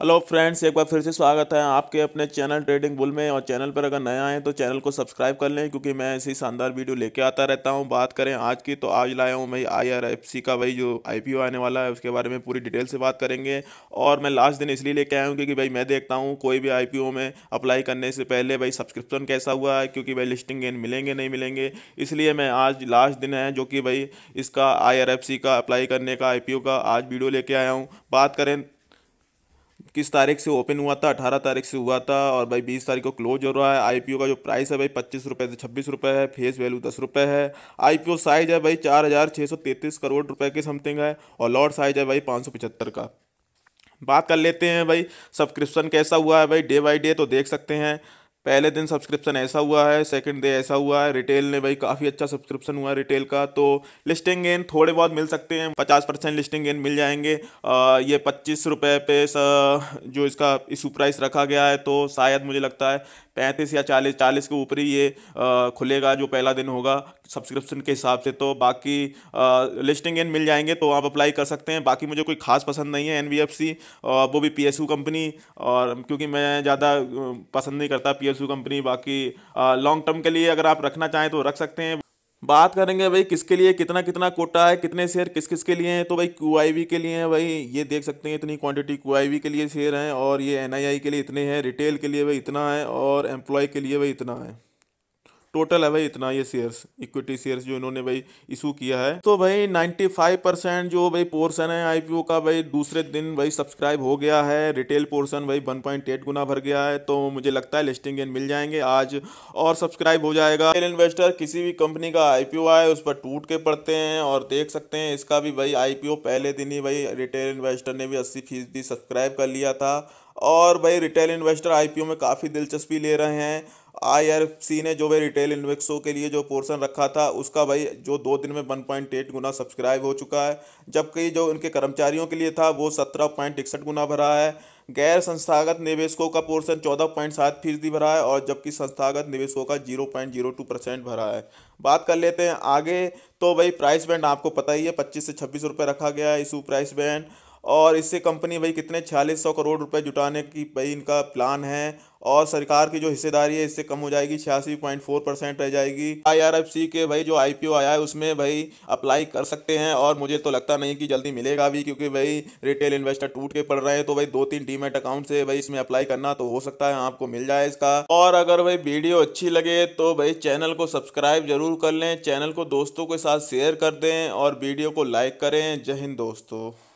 hello friends एक बार फिर से स्वागत है आपके अपने चैनल ट्रेडिंग बुल में और चैनल पर अगर नया आए तो चैनल को सब्सक्राइब कर लें क्योंकि मैं ऐसी शानदार वीडियो लेके आता रहता हूं बात करें आज की तो आज लाया हूं भाई आईआरएफसी का भाई जो आईपीओ आने वाला है उसके बारे में पूरी डिटेल से बात करेंगे और मैं लास्ट दिन इसलिए लेके आया हूँ क्योंकि भाई मैं देखता हूँ कोई भी आई में अप्लाई करने से पहले भाई सब्सक्रिप्शन कैसा हुआ है क्योंकि भाई लिस्टिंग गेन मिलेंगे नहीं मिलेंगे इसलिए मैं आज लास्ट दिन है जो कि भाई इसका आई का अप्लाई करने का आई का आज वीडियो लेके आया हूँ बात करें किस तारीख से ओपन हुआ था अठारह तारीख से हुआ था और भाई बीस तारीख को क्लोज हो रहा है आईपीओ का जो प्राइस है भाई पच्चीस रुपये से छब्बीस रुपये है फेस वैल्यू दस रुपये है आईपीओ साइज है भाई चार हज़ार छः सौ तैंतीस करोड़ रुपए के समथिंग है और लॉट साइज है भाई पाँच सौ पचहत्तर का बात कर लेते हैं भाई सब्सक्रिप्शन कैसा हुआ है भाई डे बाई डे तो देख सकते हैं पहले दिन सब्सक्रिप्शन ऐसा हुआ है सेकंड डे ऐसा हुआ है रिटेल ने भाई काफ़ी अच्छा सब्सक्रिप्शन हुआ है रिटेल का तो लिस्टिंग गेन थोड़े बहुत मिल सकते हैं पचास परसेंट लिस्टिंग गेन मिल जाएंगे आ, ये पच्चीस रुपये पे जो इसका इशू प्राइस रखा गया है तो शायद मुझे लगता है पैंतीस या चालीस चालीस के ऊपर ही ये आ, खुलेगा जो पहला दिन होगा सब्सक्रिप्शन के हिसाब से तो बाकी लिस्टिंग इन मिल जाएंगे तो आप अप्लाई कर सकते हैं बाकी मुझे कोई खास पसंद नहीं है एन वो भी पी कंपनी और क्योंकि मैं ज़्यादा पसंद नहीं करता पी कंपनी बाकी लॉन्ग टर्म के लिए अगर आप रखना चाहें तो रख सकते हैं बात करेंगे भाई किसके लिए कितना कितना कोटा है कितने शेयर किस किस के लिए हैं तो भाई क्यू के लिए हैं भाई ये देख सकते हैं इतनी क्वांटिटी क्यू के लिए शेयर हैं और ये एन के लिए इतने हैं रिटेल के लिए भाई इतना है और एम्प्लॉय के लिए भाई इतना है टोटल है भाई इतना ये शेयर्स इक्विटी शेयर्स जो इन्होंने भाई इशू किया है तो भाई 95 परसेंट जो भाई पोर्शन है आईपीओ का भाई दूसरे दिन भाई सब्सक्राइब हो गया है रिटेल पोर्शन भाई 1.8 गुना भर गया है तो मुझे लगता है लिस्टिंग गेन मिल जाएंगे आज और सब्सक्राइब हो जाएगा इन्वेस्टर किसी भी कंपनी का आई आए उस पर टूट के पड़ते हैं और देख सकते हैं इसका भी भाई आई पहले दिन ही भाई रिटेल इन्वेस्टर ने भी अस्सी सब्सक्राइब कर लिया था और भाई रिटेल इन्वेस्टर आईपीओ में काफ़ी दिलचस्पी ले रहे हैं आईआरसी ने जो भाई रिटेल इन्वेस्टरों के लिए जो पोर्शन रखा था उसका भाई जो दो दिन में 1.8 गुना सब्सक्राइब हो चुका है जबकि जो उनके कर्मचारियों के लिए था वो सत्रह पॉइंट इकसठ गुना भरा है गैर संस्थागत निवेशकों का पोर्शन चौदह पॉइंट सात फीसदी भरा है और जबकि संस्थागत निवेशकों का zero point zero two percent भरा है बात कर लेते हैं आगे तो भाई प्राइस बैंड आपको पता ही है पच्चीस से छब्बीस रुपये रखा गया है इशू प्राइस बैंड और इससे कंपनी भाई कितने छियालीस सौ करोड़ रुपए जुटाने की भाई इनका प्लान है और सरकार की जो हिस्सेदारी है इससे कम हो जाएगी छियासी पॉइंट फोर परसेंट रह जाएगी आईआरएफसी के भाई जो आईपीओ आया है उसमें भाई अप्लाई कर सकते हैं और मुझे तो लगता नहीं कि जल्दी मिलेगा भी क्योंकि भाई रिटेल इन्वेस्टर टूट के पड़ रहे हैं तो भाई दो तीन डीमेट अकाउंट से भाई इसमें अप्लाई करना तो हो सकता है आपको मिल जाए इसका और अगर भाई वीडियो अच्छी लगे तो भाई चैनल को सब्सक्राइब जरूर कर लें चैनल को दोस्तों के साथ शेयर कर दें और वीडियो को लाइक करें जय हिंद दोस्तों